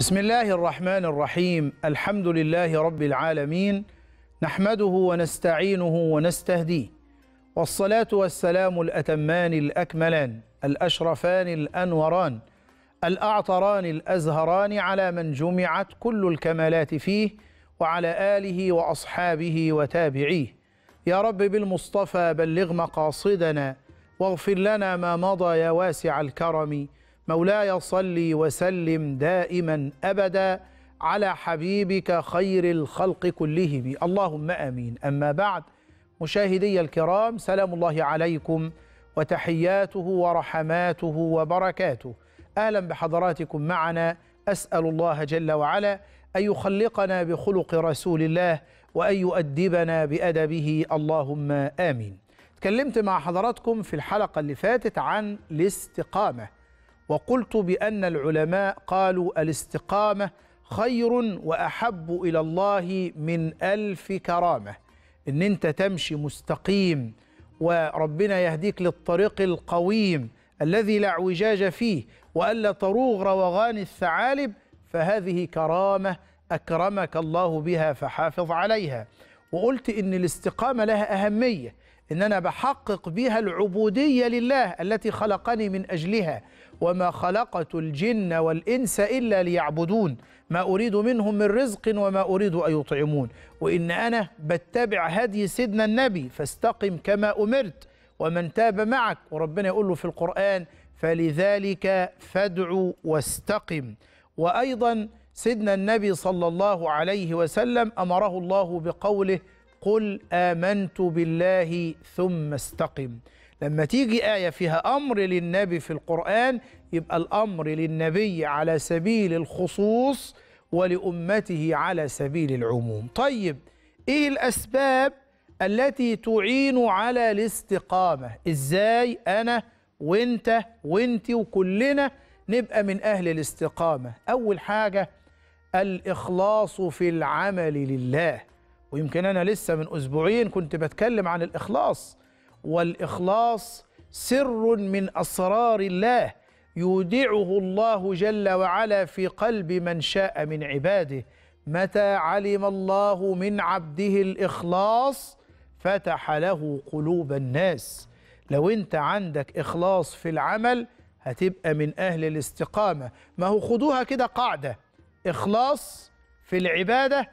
بسم الله الرحمن الرحيم الحمد لله رب العالمين نحمده ونستعينه ونستهديه والصلاة والسلام الأتمان الأكملان الأشرفان الأنوران الأعطران الأزهران على من جمعت كل الكمالات فيه وعلى آله وأصحابه وتابعيه يا رب بالمصطفى بلغ مقاصدنا واغفر لنا ما مضى يا واسع الكرم مولاي صل وسلم دائما أبدا على حبيبك خير الخلق كلهم اللهم امين اما بعد مشاهدي الكرام سلام الله عليكم وتحياته ورحماته وبركاته اهلا بحضراتكم معنا اسال الله جل وعلا ان يخلقنا بخلق رسول الله وان يؤدبنا بادبه اللهم امين تكلمت مع حضراتكم في الحلقه اللي فاتت عن الاستقامه وقلت بأن العلماء قالوا الاستقامة خير وأحب إلى الله من ألف كرامة إن أنت تمشي مستقيم وربنا يهديك للطريق القويم الذي لا اعوجاج فيه وألا تروغ روغان الثعالب فهذه كرامة أكرمك الله بها فحافظ عليها وقلت إن الاستقامة لها أهمية ان انا بحقق بها العبوديه لله التي خلقني من اجلها وما خلقت الجن والانس الا ليعبدون ما اريد منهم من رزق وما اريد ان يطعمون وان انا بتبع هدي سيدنا النبي فاستقم كما امرت ومن تاب معك وربنا يقول له في القران فلذلك فادع واستقم وايضا سيدنا النبي صلى الله عليه وسلم امره الله بقوله قل آمنت بالله ثم استقم لما تيجي آية فيها أمر للنبي في القرآن يبقى الأمر للنبي على سبيل الخصوص ولأمته على سبيل العموم طيب إيه الأسباب التي تعين على الاستقامة إزاي أنا وإنت وإنت وكلنا نبقى من أهل الاستقامة أول حاجة الإخلاص في العمل لله ويمكن أنا لسه من أسبوعين كنت بتكلم عن الإخلاص والإخلاص سر من أسرار الله يودعه الله جل وعلا في قلب من شاء من عباده متى علم الله من عبده الإخلاص فتح له قلوب الناس لو أنت عندك إخلاص في العمل هتبقى من أهل الاستقامة ما هو خدوها كده قاعدة إخلاص في العبادة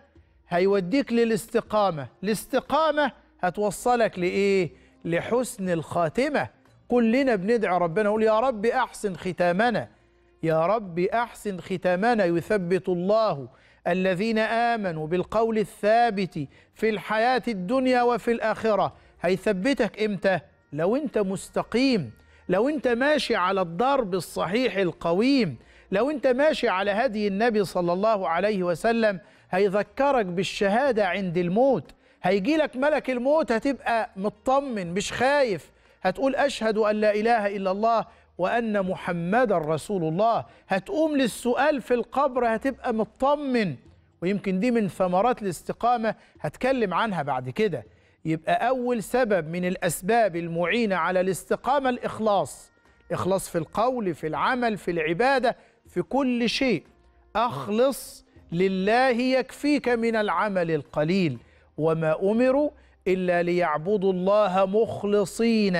هيوديك للاستقامة الاستقامة هتوصلك لإيه؟ لحسن الخاتمة كلنا بندعي ربنا نقول يا رب أحسن ختامنا يا رب أحسن ختامنا يثبت الله الذين آمنوا بالقول الثابت في الحياة الدنيا وفي الآخرة هيثبتك إمتى؟ لو أنت مستقيم لو أنت ماشي على الضرب الصحيح القويم لو أنت ماشي على هدي النبي صلى الله عليه وسلم هيذكرك بالشهادة عند الموت هيجي لك ملك الموت هتبقى مطمن مش خايف هتقول أشهد أن لا إله إلا الله وأن محمد رسول الله هتقوم للسؤال في القبر هتبقى مطمن ويمكن دي من ثمرات الاستقامة هتكلم عنها بعد كده يبقى أول سبب من الأسباب المعينة على الاستقامة الإخلاص إخلاص في القول في العمل في العبادة في كل شيء أخلص لله يكفيك من العمل القليل وما امروا الا ليعبدوا الله مخلصين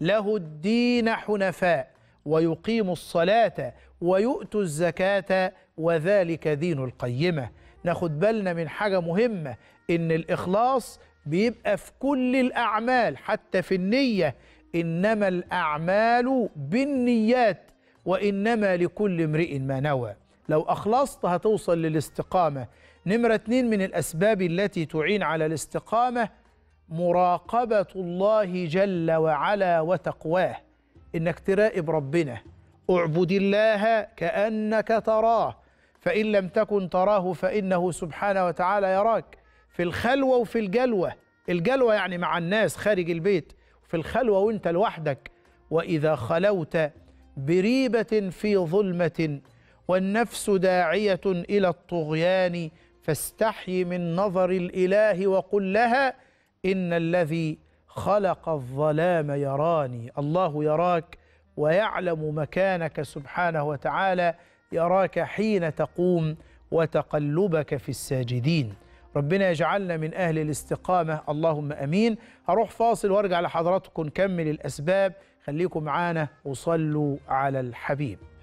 له الدين حنفاء ويقيموا الصلاه ويؤتوا الزكاه وذلك دين القيمه ناخد بالنا من حاجه مهمه ان الاخلاص بيبقى في كل الاعمال حتى في النيه انما الاعمال بالنيات وانما لكل امرئ ما نوى لو أخلصت هتوصل للاستقامة نمرة اتنين من الأسباب التي تعين على الاستقامة مراقبة الله جل وعلا وتقواه إنك تراقب ربنا اعبد الله كأنك تراه فإن لم تكن تراه فإنه سبحانه وتعالى يراك في الخلوة وفي الجلوة الجلوة يعني مع الناس خارج البيت في الخلوة وانت لوحدك وإذا خلوت بريبة في ظلمة والنفس داعية إلى الطغيان فاستحي من نظر الإله وقل لها إن الذي خلق الظلام يراني الله يراك ويعلم مكانك سبحانه وتعالى يراك حين تقوم وتقلبك في الساجدين ربنا يجعلنا من أهل الاستقامة اللهم أمين هروح فاصل وارجع لحضراتكم نكمل الأسباب خليكم معانا وصلوا على الحبيب